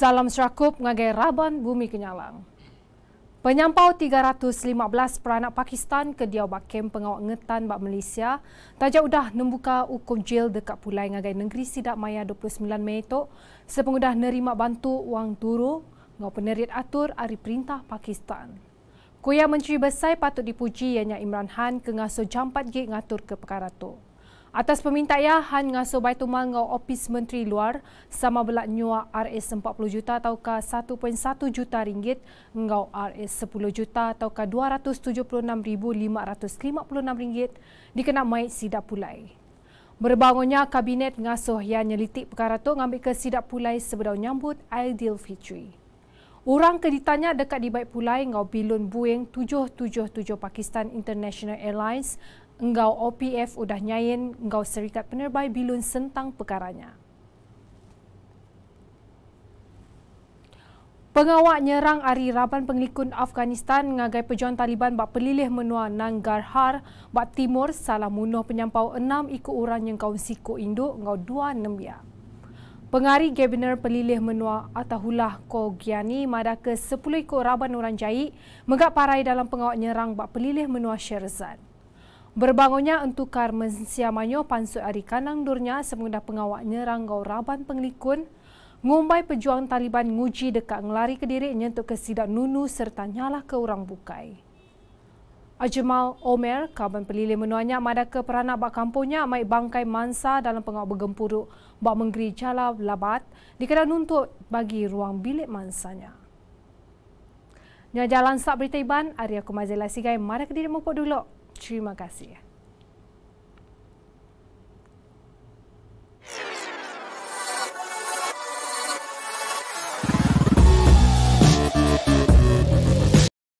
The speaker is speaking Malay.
Salam serakup ngagai Raban Bumi Kenyalang. Penyampau 315 peranak Pakistan ke diau Kem Pengawak Ngetan Bak Malaysia tajak udah nembuka hukum jail dekat pulai ngagai negeri Sidak Maya 29 Mei itu sepengudah nerima bantu wang turu ngau penerit atur ari perintah Pakistan. Kuya Menteri Besar patut dipuji ianya Imran Khan kengasuh jampat gig ngatur ke perkara itu. Atas permintaan, ya Han ngaso baitu mangau opis menteri luar sama belak nyua RS 40 juta ataukah 1.1 juta ringgit ngau RS 10 juta ataukah 276,556 ringgit dikena mai sidak pulai. Berbangunnya kabinet ngaso yang nyelitik perkara tu ngambil ke sidak pulai sebelum nyambut ideal fitri. Orang keditanya dekat di baik pulai ngau bilun Boeing 777 Pakistan International Airlines Engau OPF udah nyain, engau Serikat Penerbai bilun sentang pekaranya. Pengawak nyerang Ari Raban Penglikun Afghanistan ngagai pejuang Taliban bak pelilih menua Nanggarhar bak timur salah munuh penyampau enam ikut orang yang kaum siku induk ngau dua nembia. Ya. Pengari Gabinet Pelilih Menua Atahullah Kogiani mada ke 10 ikut Raban Orang Jai megak parai dalam pengawak nyerang bak pelilih menua Syerzan. Berbangunnya entukar mensiamanyo pansu ari kanang durnya semudah pengawaknya ranggau raban penglikun. ngumpai pejuang Taliban nguji dekat ngelari ke diri nyentuk ke sidak nunu serta nyalah ke orang bukai. Ajmal Omer, kawan pelilih menuanya mada ke peranak bak kampungnya amai bangkai mansa dalam pengawak bergempuruk bak menggeri jala labat dikenal nuntut bagi ruang bilik mansanya. Nya jalan sak berita iban, Arya Kumazela Sigai, mada ke diri mumpuk dulu. Terima kasih.